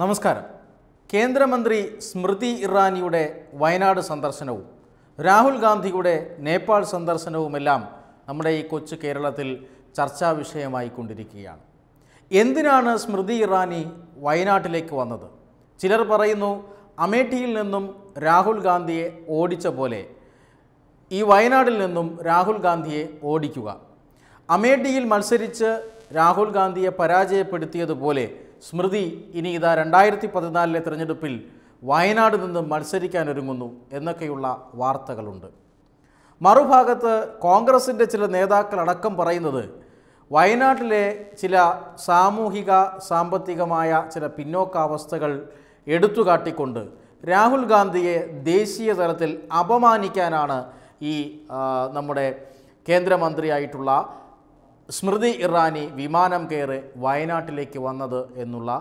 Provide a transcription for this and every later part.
നമസ്കാരം കേന്ദ്രമന്ത്രി സ്മൃതി ഇറാനിയുടെ വയനാട് സന്ദർശനവും രാഹുൽ ഗാന്ധിയുടെ നേപ്പാൾ സന്ദർശനവുമെല്ലാം നമ്മുടെ ഈ കൊച്ചു കേരളത്തിൽ ചർച്ചാ വിഷയമായി കൊണ്ടിരിക്കുകയാണ് എന്തിനാണ് സ്മൃതി ഇറാനി വയനാട്ടിലേക്ക് വന്നത് ചിലർ പറയുന്നു അമേഠിയിൽ നിന്നും രാഹുൽ ഗാന്ധിയെ ഓടിച്ച പോലെ ഈ വയനാട്ടിൽ നിന്നും രാഹുൽ ഗാന്ധിയെ ഓടിക്കുക അമേഠിയിൽ മത്സരിച്ച് രാഹുൽ ഗാന്ധിയെ പരാജയപ്പെടുത്തിയതുപോലെ സ്മൃതി ഇനി ഇതാ രണ്ടായിരത്തി പതിനാലിലെ തിരഞ്ഞെടുപ്പിൽ വയനാട് നിന്ന് മത്സരിക്കാനൊരുങ്ങുന്നു എന്നൊക്കെയുള്ള വാർത്തകളുണ്ട് മറുഭാഗത്ത് കോൺഗ്രസിൻ്റെ ചില നേതാക്കൾ അടക്കം പറയുന്നത് വയനാട്ടിലെ ചില സാമൂഹിക സാമ്പത്തികമായ ചില പിന്നോക്കാവസ്ഥകൾ എടുത്തു കാട്ടിക്കൊണ്ട് രാഹുൽ ഗാന്ധിയെ ദേശീയ തലത്തിൽ അപമാനിക്കാനാണ് ഈ നമ്മുടെ കേന്ദ്രമന്ത്രിയായിട്ടുള്ള സ്മൃതി ഇറാനി വിമാനം കയറി വയനാട്ടിലേക്ക് വന്നത് എന്നുള്ള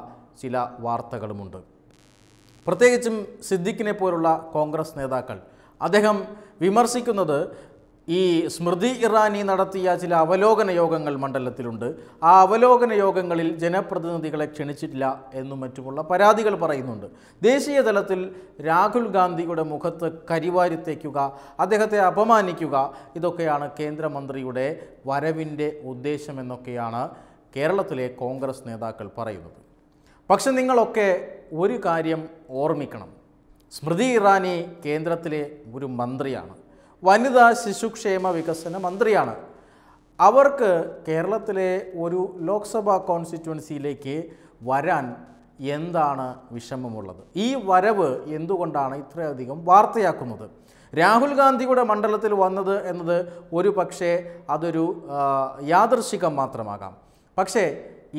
ചില വാർത്തകളുമുണ്ട് പ്രത്യേകിച്ചും സിദ്ദിഖിനെ പോലുള്ള കോൺഗ്രസ് നേതാക്കൾ അദ്ദേഹം വിമർശിക്കുന്നത് ഈ സ്മൃതി ഇറാനി നടത്തിയ ചില അവലോകന യോഗങ്ങൾ മണ്ഡലത്തിലുണ്ട് ആ അവലോകന യോഗങ്ങളിൽ ജനപ്രതിനിധികളെ ക്ഷണിച്ചിട്ടില്ല എന്നും മറ്റുമുള്ള പരാതികൾ പറയുന്നുണ്ട് ദേശീയ തലത്തിൽ രാഹുൽ ഗാന്ധിയുടെ മുഖത്ത് കരിവാരിത്തേക്കുക അദ്ദേഹത്തെ അപമാനിക്കുക ഇതൊക്കെയാണ് കേന്ദ്രമന്ത്രിയുടെ വരവിൻ്റെ ഉദ്ദേശമെന്നൊക്കെയാണ് കേരളത്തിലെ കോൺഗ്രസ് നേതാക്കൾ പറയുന്നത് പക്ഷെ നിങ്ങളൊക്കെ ഒരു കാര്യം ഓർമ്മിക്കണം സ്മൃതി ഇറാനി കേന്ദ്രത്തിലെ ഒരു മന്ത്രിയാണ് വനിതാ ശിശുക്ഷേമ വികസന മന്ത്രിയാണ് അവർക്ക് കേരളത്തിലെ ഒരു ലോക്സഭാ കോൺസ്റ്റിറ്റ്യുവൻസിയിലേക്ക് വരാൻ എന്താണ് വിഷമമുള്ളത് ഈ വരവ് എന്തുകൊണ്ടാണ് ഇത്രയധികം വാർത്തയാക്കുന്നത് രാഹുൽ ഗാന്ധിയുടെ മണ്ഡലത്തിൽ വന്നത് എന്നത് ഒരു പക്ഷേ അതൊരു യാദർശികം മാത്രമാകാം പക്ഷേ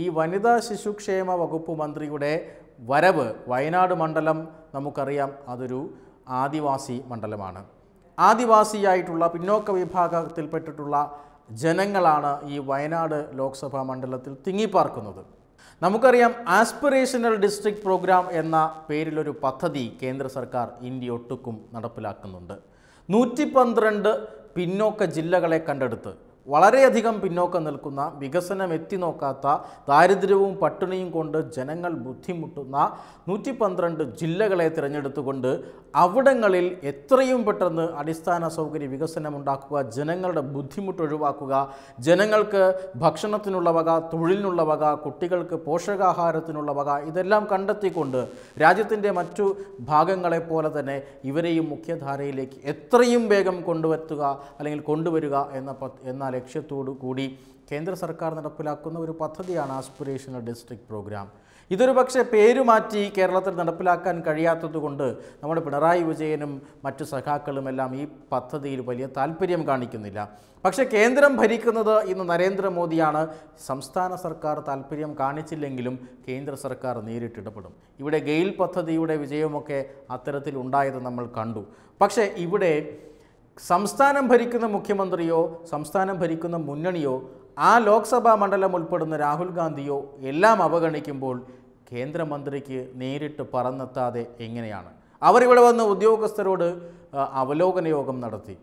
ഈ വനിതാ ശിശുക്ഷേമ വകുപ്പ് മന്ത്രിയുടെ വരവ് വയനാട് മണ്ഡലം നമുക്കറിയാം അതൊരു ആദിവാസി മണ്ഡലമാണ് ആദിവാസിയായിട്ടുള്ള പിന്നോക്ക വിഭാഗത്തിൽപ്പെട്ടിട്ടുള്ള ജനങ്ങളാണ് ഈ വയനാട് ലോക്സഭാ മണ്ഡലത്തിൽ തിങ്ങിപ്പാർക്കുന്നത് നമുക്കറിയാം ആസ്പിറേഷനൽ ഡിസ്ട്രിക്ട് പ്രോഗ്രാം എന്ന പേരിലൊരു പദ്ധതി കേന്ദ്ര സർക്കാർ ഇന്ത്യ ഒട്ടുക്കും നടപ്പിലാക്കുന്നുണ്ട് നൂറ്റി പന്ത്രണ്ട് പിന്നോക്ക ജില്ലകളെ കണ്ടെടുത്ത് വളരെയധികം പിന്നോക്കം നിൽക്കുന്ന വികസനം എത്തിനോക്കാത്ത ദാരിദ്ര്യവും പട്ടിണിയും കൊണ്ട് ജനങ്ങൾ ബുദ്ധിമുട്ടുന്ന നൂറ്റി പന്ത്രണ്ട് ജില്ലകളെ തിരഞ്ഞെടുത്തുകൊണ്ട് അവിടങ്ങളിൽ എത്രയും പെട്ടെന്ന് അടിസ്ഥാന സൗകര്യ വികസനം ഉണ്ടാക്കുക ജനങ്ങളുടെ ബുദ്ധിമുട്ട് ഒഴിവാക്കുക ജനങ്ങൾക്ക് ഭക്ഷണത്തിനുള്ള വക തൊഴിലിനുള്ള വക കുട്ടികൾക്ക് പോഷകാഹാരത്തിനുള്ള വക ഇതെല്ലാം കണ്ടെത്തിക്കൊണ്ട് രാജ്യത്തിൻ്റെ മറ്റു ഭാഗങ്ങളെ പോലെ തന്നെ ഇവരെയും മുഖ്യധാരയിലേക്ക് എത്രയും വേഗം കൊണ്ടുവരുത്തുക അല്ലെങ്കിൽ കൊണ്ടുവരിക എന്ന എന്നാൽ ലക്ഷ്യത്തോടു കൂടി കേന്ദ്ര സർക്കാർ നടപ്പിലാക്കുന്ന ഒരു പദ്ധതിയാണ് ആസ്പിറേഷണൽ ഡിസ്ട്രിക്ട് പ്രോഗ്രാം ഇതൊരു പക്ഷേ മാറ്റി കേരളത്തിൽ നടപ്പിലാക്കാൻ കഴിയാത്തതുകൊണ്ട് നമ്മുടെ പിണറായി വിജയനും മറ്റു സഖാക്കളുമെല്ലാം ഈ പദ്ധതിയിൽ വലിയ താല്പര്യം കാണിക്കുന്നില്ല പക്ഷേ കേന്ദ്രം ഭരിക്കുന്നത് ഇന്ന് നരേന്ദ്രമോദിയാണ് സംസ്ഥാന സർക്കാർ താല്പര്യം കാണിച്ചില്ലെങ്കിലും കേന്ദ്ര സർക്കാർ നേരിട്ടിടപെടും ഇവിടെ ഗെയിൽ പദ്ധതിയുടെ വിജയമൊക്കെ ഉണ്ടായത് നമ്മൾ കണ്ടു പക്ഷേ ഇവിടെ സംസ്ഥാനം ഭരിക്കുന്ന മുഖ്യമന്ത്രിയോ സംസ്ഥാനം ഭരിക്കുന്ന മുന്നണിയോ ആ ലോക്സഭാ മണ്ഡലം ഉൾപ്പെടുന്ന രാഹുൽ ഗാന്ധിയോ എല്ലാം അവഗണിക്കുമ്പോൾ കേന്ദ്രമന്ത്രിക്ക് നേരിട്ട് പറന്നെത്താതെ എങ്ങനെയാണ് അവരിവിടെ വന്ന് ഉദ്യോഗസ്ഥരോട് അവലോകന യോഗം നടത്തി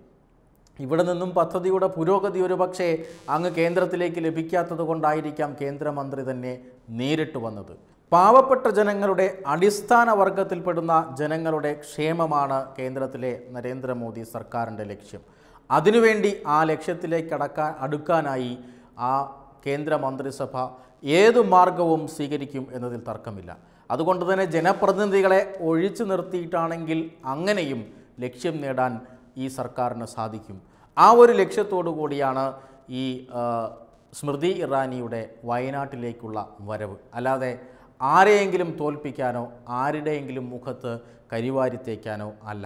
ഇവിടെ നിന്നും പദ്ധതിയുടെ പുരോഗതി പക്ഷേ അങ്ങ് കേന്ദ്രത്തിലേക്ക് ലഭിക്കാത്തത് കൊണ്ടായിരിക്കാം കേന്ദ്രമന്ത്രി തന്നെ നേരിട്ട് വന്നത് പാവപ്പെട്ട ജനങ്ങളുടെ അടിസ്ഥാന വർഗത്തിൽപ്പെടുന്ന ജനങ്ങളുടെ ക്ഷേമമാണ് കേന്ദ്രത്തിലെ നരേന്ദ്രമോദി സർക്കാരിൻ്റെ ലക്ഷ്യം അതിനുവേണ്ടി ആ ലക്ഷ്യത്തിലേക്ക് അടക്കാൻ അടുക്കാനായി ആ കേന്ദ്ര മന്ത്രിസഭ ഏതു മാർഗവും സ്വീകരിക്കും എന്നതിൽ തർക്കമില്ല അതുകൊണ്ട് തന്നെ ജനപ്രതിനിധികളെ ഒഴിച്ചു നിർത്തിയിട്ടാണെങ്കിൽ അങ്ങനെയും ലക്ഷ്യം നേടാൻ ഈ സർക്കാരിന് സാധിക്കും ആ ഒരു ലക്ഷ്യത്തോടു കൂടിയാണ് ഈ സ്മൃതി ഇറാനിയുടെ വയനാട്ടിലേക്കുള്ള വരവ് അല്ലാതെ ആരെയെങ്കിലും തോൽപ്പിക്കാനോ ആരുടെയെങ്കിലും മുഖത്ത് കരിവാരിത്തേക്കാനോ അല്ല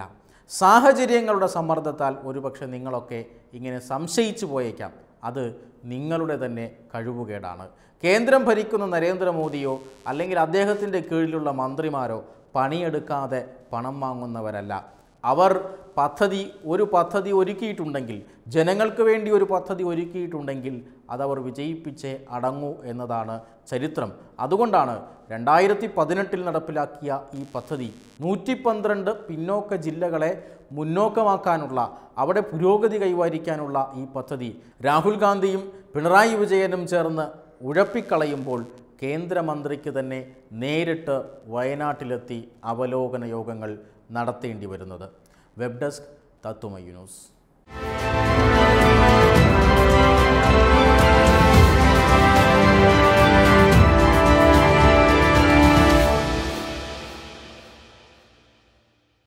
സാഹചര്യങ്ങളുടെ സമ്മർദ്ദത്താൽ ഒരുപക്ഷെ നിങ്ങളൊക്കെ ഇങ്ങനെ സംശയിച്ചു പോയേക്കാം അത് നിങ്ങളുടെ തന്നെ കഴിവുകേടാണ് കേന്ദ്രം ഭരിക്കുന്ന നരേന്ദ്രമോദിയോ അല്ലെങ്കിൽ അദ്ദേഹത്തിൻ്റെ കീഴിലുള്ള മന്ത്രിമാരോ പണിയെടുക്കാതെ പണം വാങ്ങുന്നവരല്ല അവർ പദ്ധതി ഒരു പദ്ധതി ഒരുക്കിയിട്ടുണ്ടെങ്കിൽ ജനങ്ങൾക്ക് വേണ്ടി ഒരു പദ്ധതി ഒരുക്കിയിട്ടുണ്ടെങ്കിൽ അതവർ വിജയിപ്പിച്ചേ അടങ്ങൂ എന്നതാണ് ചരിത്രം അതുകൊണ്ടാണ് രണ്ടായിരത്തി പതിനെട്ടിൽ നടപ്പിലാക്കിയ ഈ പദ്ധതി നൂറ്റി പന്ത്രണ്ട് പിന്നോക്ക ജില്ലകളെ മുന്നോക്കമാക്കാനുള്ള അവിടെ പുരോഗതി കൈവരിക്കാനുള്ള ഈ പദ്ധതി രാഹുൽ ഗാന്ധിയും പിണറായി വിജയനും ചേർന്ന് ഉഴപ്പിക്കളയുമ്പോൾ കേന്ദ്രമന്ത്രിക്ക് തന്നെ നേരിട്ട് വയനാട്ടിലെത്തി അവലോകന യോഗങ്ങൾ നടത്തേണ്ടി വരുന്നത് വെബ് ഡെസ്ക് തത്തുമ ന്യൂസ്